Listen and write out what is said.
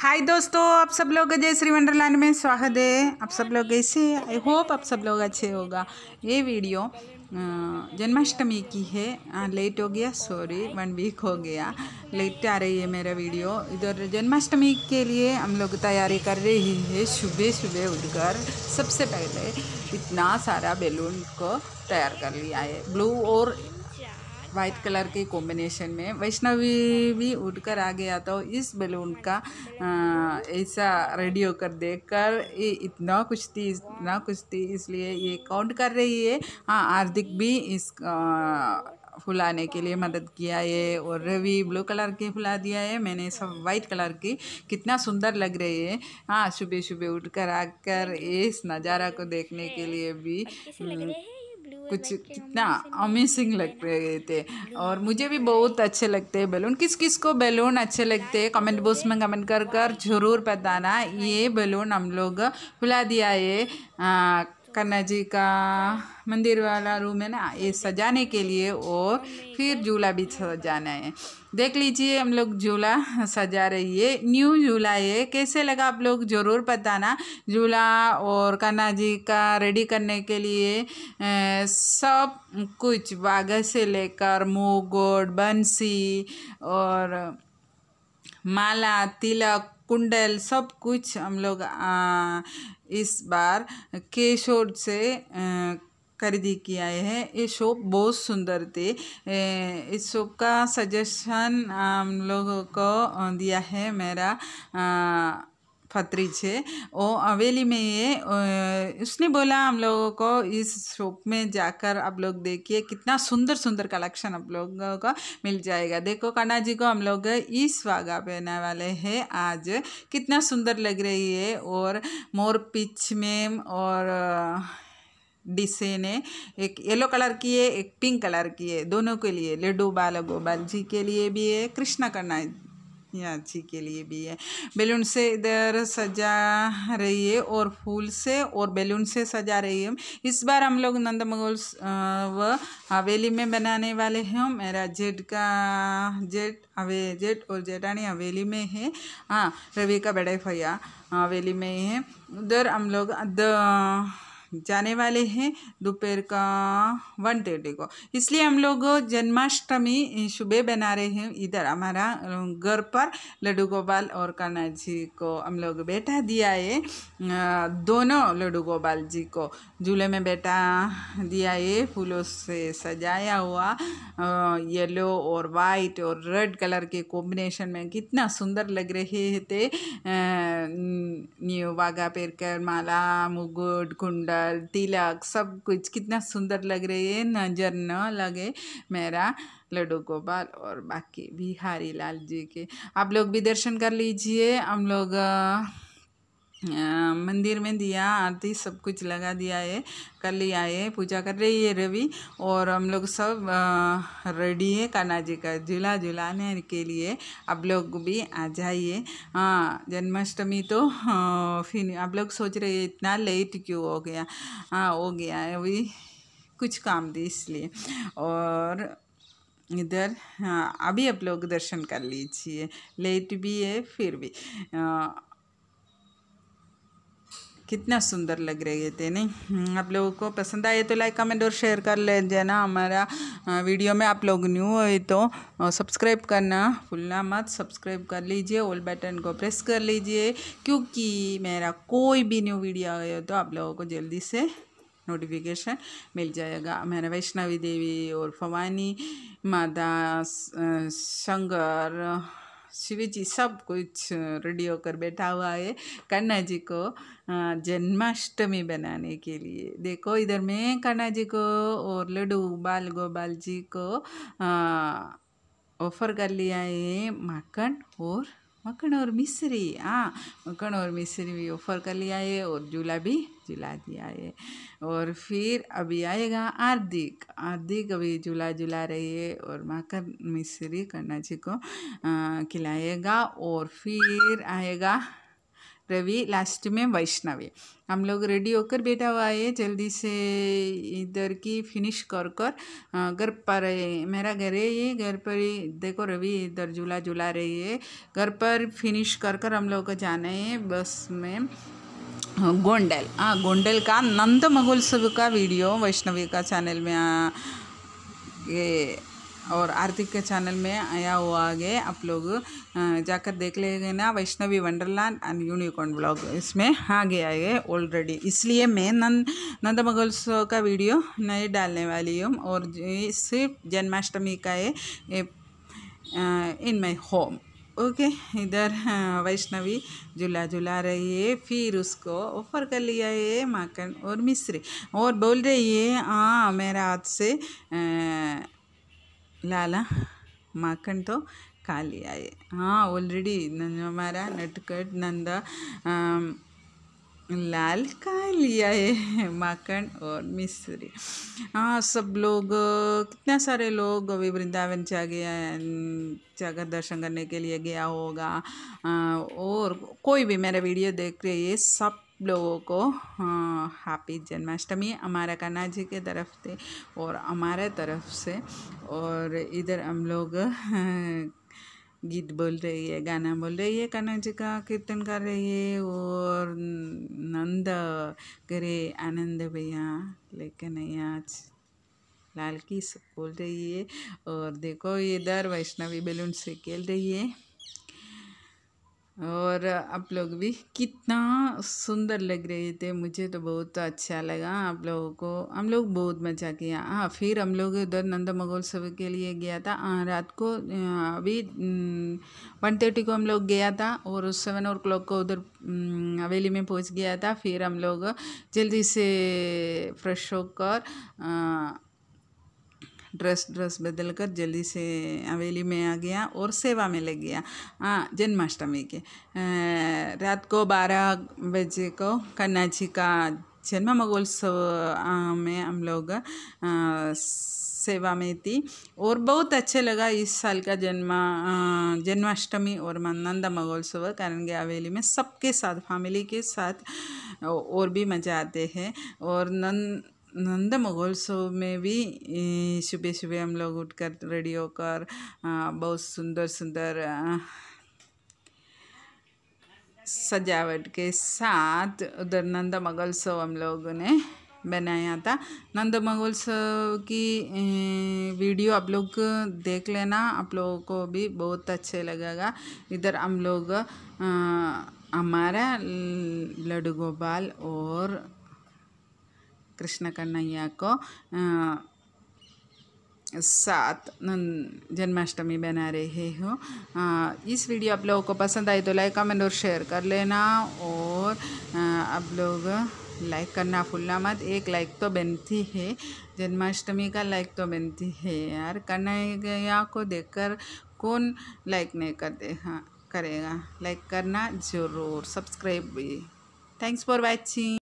हाय दोस्तों आप सब लोग जय श्री वंडरलैंड में स्वागत है आप सब लोग ऐसे आई होप आप सब लोग अच्छे होगा ये वीडियो जन्माष्टमी की है आ, लेट हो गया सॉरी वन वीक हो गया लेट आ रही है मेरा वीडियो इधर जन्माष्टमी के लिए हम लोग तैयारी कर रही है सुबह सुबह उठकर सबसे पहले इतना सारा बैलून को तैयार कर लिया है ब्लू और वाइट कलर के कॉम्बिनेशन में वैष्णवी भी उठ कर आ गया तो इस बैलून का ऐसा रेडी होकर देख कर ये इतना कुछ थी इतना कुछ थी इसलिए ये काउंट कर रही है हाँ हार्दिक भी इस फुलाने के लिए मदद किया है और रवि ब्लू कलर की फुला दिया है मैंने सब वाइट कलर की कितना सुंदर लग रही है हाँ सुबह सुबह उठकर आकर इस नज़ारा को देखने के लिए भी कुछ कितना अमेजिंग लग रहे थे और मुझे भी बहुत अच्छे लगते हैं बैलून किस किस को बैलून अच्छे लगते हैं कमेंट बॉक्स में कमेंट कर कर ज़रूर बताना ये बैलून हम लोग फुला दिया ये कन्ना जी का मंदिर वाला रूम है ना ये सजाने के लिए और फिर झूला भी सजाना है देख लीजिए हम लोग झूला सजा रही है न्यू झूला है कैसे लगा आप लोग ज़रूर बताना झूला और कन्ना जी का रेडी करने के लिए सब कुछ बागज से लेकर मुगोट बंसी और माला तिलक कुंडल सब कुछ हम लोग इस बार केशोर से खरीदी किया है ये शॉप बहुत सुंदर थी इस शॉप का सजेशन हम लोगों को दिया है मेरा फतरी छे वो हवेली में ये उसने बोला हम लोगों को इस शॉप में जाकर आप लोग देखिए कितना सुंदर सुंदर कलेक्शन आप लोगों का मिल जाएगा देखो कन्हा जी को हम लोग इस वागा पहने वाले हैं आज कितना सुंदर लग रही है और मोर पिच में और डिसेन है एक येलो कलर की है एक पिंक कलर की है दोनों के लिए लड्डू बाल गोपाल जी के लिए भी है कृष्णा कन्हा याची के लिए भी है बैलून से इधर सजा रही है और फूल से और बैलून से सजा रही है इस बार हम लोग नंद मगोल व हवेली में बनाने वाले हैं मेरा जेड का जेड हवे जेठ और जेठानी हवेली में है हाँ रवि का बड़े भैया हवेली में है उधर हम लोग द जाने वाले हैं दोपहर का वन थर्टी को इसलिए हम लोग जन्माष्टमी सुबह बना रहे हैं इधर हमारा घर पर लड्डू गोपाल और कान्हा जी को हम लोग बैठा दिया है दोनों लड्डू गोपाल जी को झूले में बैठा दिया है फूलों से सजाया हुआ येलो और वाइट और रेड कलर के कॉम्बिनेशन में कितना सुंदर लग रहे थे न्यू वागा पेरकर माला मुगुट कुंडा कलर तिलक सब कुछ कितना सुंदर लग रही है नज़र न लगे मेरा लड्डू गोपाल और बाकी बिहारी लाल जी के आप लोग भी दर्शन कर लीजिए हम लोग मंदिर में दिया आरती सब कुछ लगा दिया है कर लिया है पूजा कर रही है रवि और हम लोग सब रेडी है कान्हा जी का झूला झुलाने के लिए आप लोग भी आ जाइए हाँ जन्माष्टमी तो फिर आप लोग सोच रहे इतना लेट क्यों हो गया हाँ हो गया है अभी कुछ काम थी इसलिए और इधर हाँ अभी आप लोग दर्शन कर लीजिए लेट भी है फिर भी आ, कितना सुंदर लग रहे थे नहीं हम्म, आप लोगों को पसंद आए तो लाइक कमेंट और शेयर कर ले जाना हमारा वीडियो में आप लोग न्यू हो तो सब्सक्राइब करना भूलना मत सब्सक्राइब कर लीजिए ऑल बटन को प्रेस कर लीजिए क्योंकि मेरा कोई भी न्यू वीडियो आया तो आप लोगों को जल्दी से नोटिफिकेशन मिल जाएगा मैंने वैष्णवी देवी और भवानी माता शंकर शिव जी सब कुछ रेडी होकर बैठा हुआ है कन्हा जी को जन्माष्टमी बनाने के लिए देखो इधर मैं कन्हा जी को और लड्डू बाल गोपाल जी को ऑफर कर लिया है मक्खन और मक्खन और मिश्री हाँ मक्खन और मिश्री भी ऑफर कर लिया है और झूला भी जुला दिया है और फिर अभी आएगा आर्दिक आर्दिक अभी जुला जुला रही है और माकर मिश्री कन्ना जी को खिलाएगा और फिर आएगा रवि लास्ट में वैष्णवी हम लोग रेडी होकर बैठा हुआ है जल्दी से इधर की फिनिश कर कर घर पर मेरा घर है ये घर पर ही देखो रवि इधर झूला झूला रही है घर पर फिनिश कर कर हम लोग को जाना है बस में गोंडल हाँ गोंडल का नंद महोत्सव का वीडियो वैष्णवी का चैनल में आ, ये और आर्थिक के चैनल में आया हुआ आगे आप लोग जाकर देख लेंगे ना Vaishnavi Wonderland and unicorn blog इसमें आ गया है ऑलरेडी इसलिए मैं नंद नंद महोत्सव का वीडियो नहीं डालने वाली हूँ और सिर्फ जन्माष्टमी का है इन माई होम ओके इधर हाँ, वैष्णवी झूला झुला रही है फिर उसको ऑफर कर लिया है माखन और मिश्री और बोल रही है हाँ मेरा हाथ से लाला माखन तो खा लिया है हाँ ऑलरेडी हमारा नटकट नंदा लाल का लिया है माखन और मिश्री हाँ सब लोग कितने सारे लोग अभी वृंदावन जा गया जाकर दर्शन करने के लिए गया होगा हाँ, और कोई भी मेरा वीडियो देख रहे ये सब लोगों को हैप्पी हाँ, जन्माष्टमी हमारा कन्ना जी के तरफ से और हमारे तरफ से और इधर हम लोग हाँ, गीत बोल रही है गाना बोल रही है कान्हा जी का कीर्तन कर रही है और नंद करे आनंद भैया लेकिन आज लाल की सब बोल रही है और देखो इधर वैष्णवी बैलून से खेल रही है और आप लोग भी कितना सुंदर लग रहे थे मुझे तो बहुत अच्छा लगा आप लोगों को हम लोग बहुत मज़ा किया हाँ फिर हम लोग उधर नंदा महोत्सव के लिए गया था हाँ रात को हाँ, अभी वन थर्टी को हम लोग गया था और सेवन ओ क्लॉक को उधर हवेली में पहुंच गया था फिर हम लोग जल्दी से फ्रेश होकर हाँ, ड्रेस ड्रेस बदल कर जल्दी से हवेली में आ गया और सेवा में लग गया हाँ जन्माष्टमी के रात को बारह बजे को कन्या जी का जन्म महोत्सव में हम लोग सेवा में थी और बहुत अच्छे लगा इस साल का जन्मा जन्माष्टमी और नंदा महोत्सव कारण के हवेली में सबके साथ फैमिली के साथ और भी मज़ा आते हैं और नंद नंद महोत्सव में भी सुबह सुबह हम लोग उठकर रेडी होकर बहुत सुंदर सुंदर सजावट के साथ उधर नंद महोत्सव हम लोगों ने बनाया था नंद महोत्सव की वीडियो आप लोग देख लेना आप लोगों को भी बहुत अच्छे लगेगा इधर हम लोग हमारा लड्डू गोपाल और कृष्ण कन्हैया को सात जन्माष्टमी बना रहे हो इस वीडियो आप लोगों को पसंद आई तो लाइक कमेंट और शेयर कर लेना और आप लोग लाइक करना फुलना मत एक लाइक तो बनती है जन्माष्टमी का लाइक तो बनती है यार कन्हैया को देखकर कौन लाइक नहीं कर दे हाँ करेगा लाइक करना ज़रूर सब्सक्राइब भी थैंक्स फॉर वॉचिंग